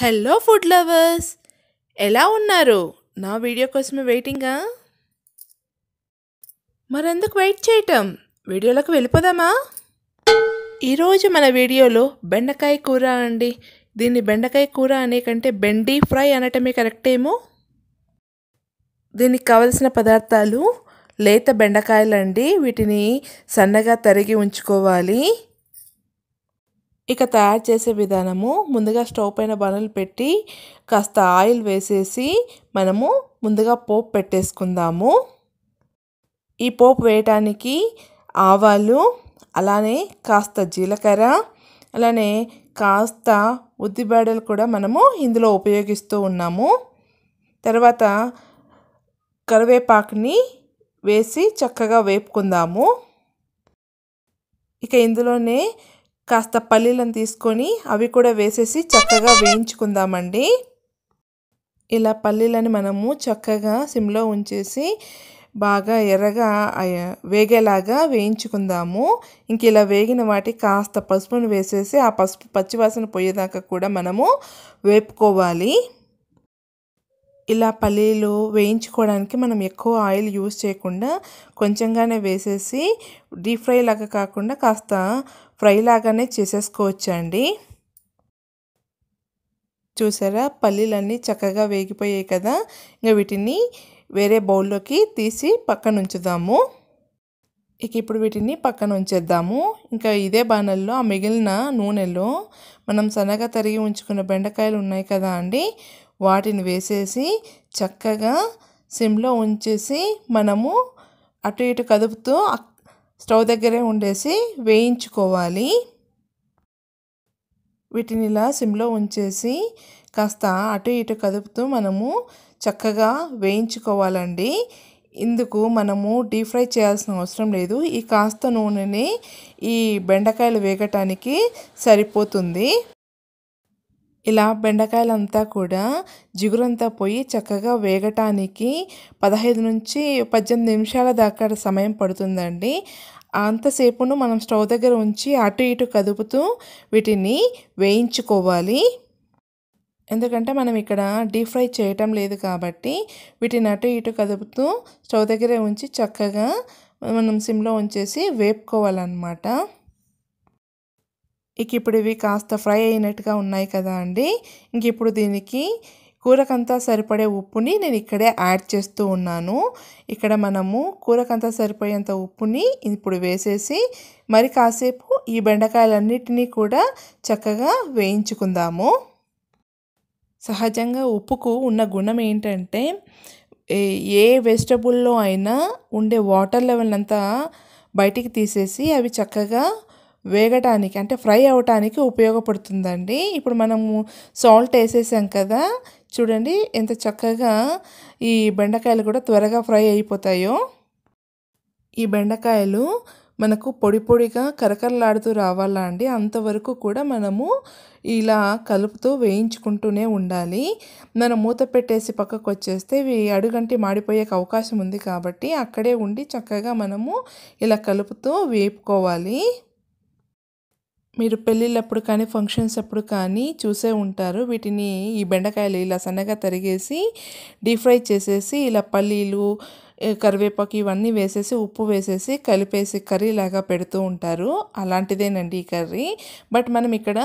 Hello food lovers ఎలా ఉన్నారు నా వీడియో కోసమే వెయిటింగా మరెందుకు వెయిట్ చేయటం వీడియోలకు వెళ్ళిపోదామా ఈరోజు మన వీడియోలో బెండకాయ కూర అండి దీన్ని బెండకాయ కూర అనే కంటే బెండీ ఫ్రై అనటమే కరెక్ట్ ఏమో దీనికి కావలసిన పదార్థాలు లేత బెండకాయలండి వీటిని సన్నగా తరిగి ఉంచుకోవాలి ఇక తయారు చేసే విధానము ముందుగా స్టవ్ పైన బనలు పెట్టి కాస్త ఆయిల్ వేసేసి మనము ముందుగా పోపు పెట్టేసుకుందాము ఈ పోపు వేయటానికి ఆవాలు అలానే కాస్త జీలకర్ర అలానే కాస్త ఉద్దిబేడలు కూడా మనము ఇందులో ఉపయోగిస్తూ ఉన్నాము తర్వాత కరివేపాకుని వేసి చక్కగా వేపుకుందాము ఇక ఇందులోనే కాస్త పల్లీలను తీసుకొని అవి కూడా వేసేసి చక్కగా వేయించుకుందామండి ఇలా పల్లీలని మనము చక్కగా సిమ్లో ఉంచేసి బాగా ఎర్రగా వేగేలాగా వేయించుకుందాము ఇంక ఇలా వేగిన వాటి కాస్త పసుపును వేసేసి ఆ పసుపు పచ్చివాసన పోయేదాకా కూడా మనము వేపుకోవాలి ఇలా పల్లీలు వేయించుకోవడానికి మనం ఎక్కువ ఆయిల్ యూస్ చేయకుండా కొంచెంగానే వేసేసి డీప్ ఫ్రై లాగా కాకుండా కాస్త ఫ్రై లాగానే చేసేసుకోవచ్చండి చూసారా పల్లీలన్నీ చక్కగా వేగిపోయాయి కదా ఇంకా వీటిని వేరే బౌల్లోకి తీసి పక్కన ఉంచుదాము ఇక ఇప్పుడు వీటిని పక్కన ఉంచేద్దాము ఇంకా ఇదే బాణల్లో ఆ మిగిలిన నూనెలో మనం సన్నగా తరిగి ఉంచుకున్న బెండకాయలు ఉన్నాయి కదా అండి వాటిని వేసేసి చక్కగా సిమ్లో ఉంచేసి మనము అటు ఇటు కదుపుతూ స్టవ్ దగ్గరే ఉండేసి వేయించుకోవాలి వీటిని ఇలా సిమ్లో ఉంచేసి కాస్త అటు ఇటు కదుపుతూ మనము చక్కగా వేయించుకోవాలండి ఇందుకు మనము డీప్ ఫ్రై చేయాల్సిన అవసరం లేదు ఈ కాస్త నూనెని ఈ బెండకాయలు వేగటానికి సరిపోతుంది ఇలా బెండకాయలంతా కూడా జిగురంతా పోయి చక్కగా వేగటానికి పదహైదు నుంచి పద్దెనిమిది నిమిషాల దాకా సమయం పడుతుందండి అంతసేపును మనం స్టవ్ దగ్గర ఉంచి అటు ఇటు కదుపుతూ వీటిని వేయించుకోవాలి ఎందుకంటే మనం ఇక్కడ డీప్ ఫ్రై చేయటం లేదు కాబట్టి వీటిని అటు ఇటు కదుపుతూ స్టవ్ దగ్గరే ఉంచి చక్కగా మనం సిమ్లో ఉంచేసి వేపుకోవాలన్నమాట ఇక ఇప్పుడు ఇవి కాస్త ఫ్రై అయినట్టుగా ఉన్నాయి కదా అండి ఇంక ఇప్పుడు దీనికి కూరకంతా సరిపడే ఉప్పుని నేను ఇక్కడే యాడ్ చేస్తూ ఉన్నాను ఇక్కడ మనము కూరకంతా సరిపోయేంత ఉప్పుని ఇప్పుడు వేసేసి మరి కాసేపు ఈ బెండకాయలన్నిటినీ కూడా చక్కగా వేయించుకుందాము సహజంగా ఉప్పుకు ఉన్న గుణం ఏంటంటే ఏ వెజిటబుల్లో అయినా ఉండే వాటర్ లెవెల్ అంతా బయటికి తీసేసి అవి చక్కగా వేగటానికి అంటే ఫ్రై అవటానికి ఉపయోగపడుతుందండి ఇప్పుడు మనము సాల్ట్ వేసేసాం కదా చూడండి ఎంత చక్కగా ఈ బెండకాయలు కూడా త్వరగా ఫ్రై అయిపోతాయో ఈ బెండకాయలు మనకు పొడి పొడిగా కరకరలాడుతూ రావాలా అండి అంతవరకు కూడా మనము ఇలా కలుపుతూ వేయించుకుంటూనే ఉండాలి మనం మూత పెట్టేసి పక్కకు వచ్చేస్తే ఇవి అడుగంటి మాడిపోయే అవకాశం ఉంది కాబట్టి అక్కడే ఉండి చక్కగా మనము ఇలా కలుపుతూ వేపుకోవాలి మీరు పెళ్ళిళ్ళప్పుడు కానీ ఫంక్షన్స్ అప్పుడు కానీ చూసే ఉంటారు వీటిని ఈ బెండకాయలు ఇలా సన్నగా తరిగేసి డీప్ ఫ్రై చేసేసి ఇలా పల్లీలు కరివేపాకు ఇవన్నీ వేసేసి ఉప్పు వేసేసి కలిపేసి కర్రీ లాగా పెడుతూ ఉంటారు అలాంటిదేనండి ఈ కర్రీ బట్ మనం ఇక్కడ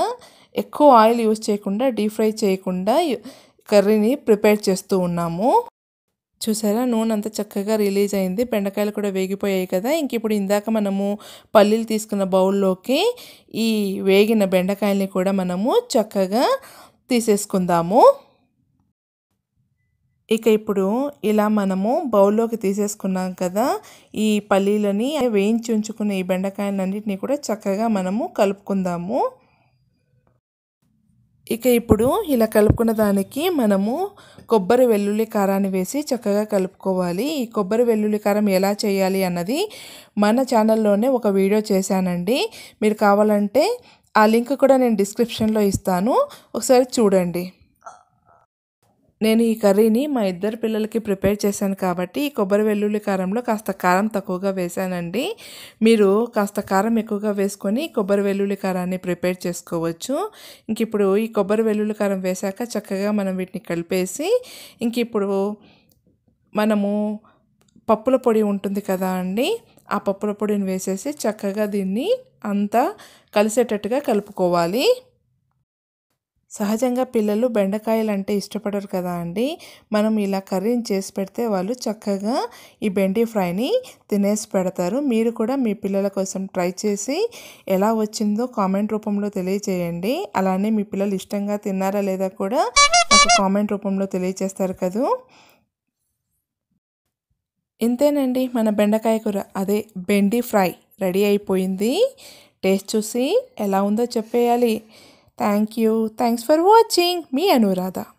ఎక్కువ ఆయిల్ యూజ్ చేయకుండా డీప్ ఫ్రై చేయకుండా కర్రీని ప్రిపేర్ చేస్తూ ఉన్నాము చూసారా నూనె అంతా చక్కగా రిలీజ్ అయింది బెండకాయలు కూడా వేగిపోయాయి కదా ఇంక ఇప్పుడు ఇందాక మనము పల్లీలు తీసుకున్న బౌల్లోకి ఈ వేగిన బెండకాయల్ని కూడా మనము చక్కగా తీసేసుకుందాము ఇక ఇప్పుడు ఇలా మనము బౌల్లోకి తీసేసుకున్నాం కదా ఈ పల్లీలని వేయించి ఉంచుకున్న ఈ బెండకాయలన్నింటినీ కూడా చక్కగా మనము కలుపుకుందాము ఇక ఇప్పుడు ఇలా కలుపుకున్న దానికి మనము కొబ్బరి వెల్లుల్లి కారాన్ని వేసి చక్కగా కలుపుకోవాలి ఈ కొబ్బరి వెల్లుల్లి కారం ఎలా చేయాలి అన్నది మన ఛానల్లోనే ఒక వీడియో చేశానండి మీరు కావాలంటే ఆ లింక్ కూడా నేను డిస్క్రిప్షన్లో ఇస్తాను ఒకసారి చూడండి నేను ఈ కర్రీని మా ఇద్దరు పిల్లలకి ప్రిపేర్ చేశాను కాబట్టి ఈ కొబ్బరి వెల్లుల్లి కారంలో కాస్త కారం తక్కువగా వేశానండి మీరు కాస్త కారం ఎక్కువగా వేసుకొని కొబ్బరి వెల్లుల్లి కారాన్ని ప్రిపేర్ చేసుకోవచ్చు ఇంక ఇప్పుడు ఈ కొబ్బరి వెల్లుల్లి కారం వేశాక చక్కగా మనం వీటిని కలిపేసి ఇంక ఇప్పుడు మనము పప్పుల పొడి ఉంటుంది కదా అండి ఆ పప్పుల పొడిని వేసేసి చక్కగా దీన్ని అంతా కలిసేటట్టుగా కలుపుకోవాలి సహజంగా పిల్లలు బెండకాయలు అంటే ఇష్టపడరు కదా అండి మనం ఇలా కర్రీని చేసి పెడితే వాళ్ళు చక్కగా ఈ బెండి ఫ్రైని తినేసి పెడతారు మీరు కూడా మీ పిల్లల కోసం ట్రై చేసి ఎలా వచ్చిందో కామెంట్ రూపంలో తెలియచేయండి అలానే మీ పిల్లలు ఇష్టంగా తిన్నారా లేదా కూడా నాకు కామెంట్ రూపంలో తెలియచేస్తారు కదా ఇంతేనండి మన బెండకాయ కూర అదే బెండి ఫ్రై రెడీ అయిపోయింది టేస్ట్ చూసి ఎలా ఉందో చెప్పేయాలి Thank you. Thanks for watching. Me, Anuradha.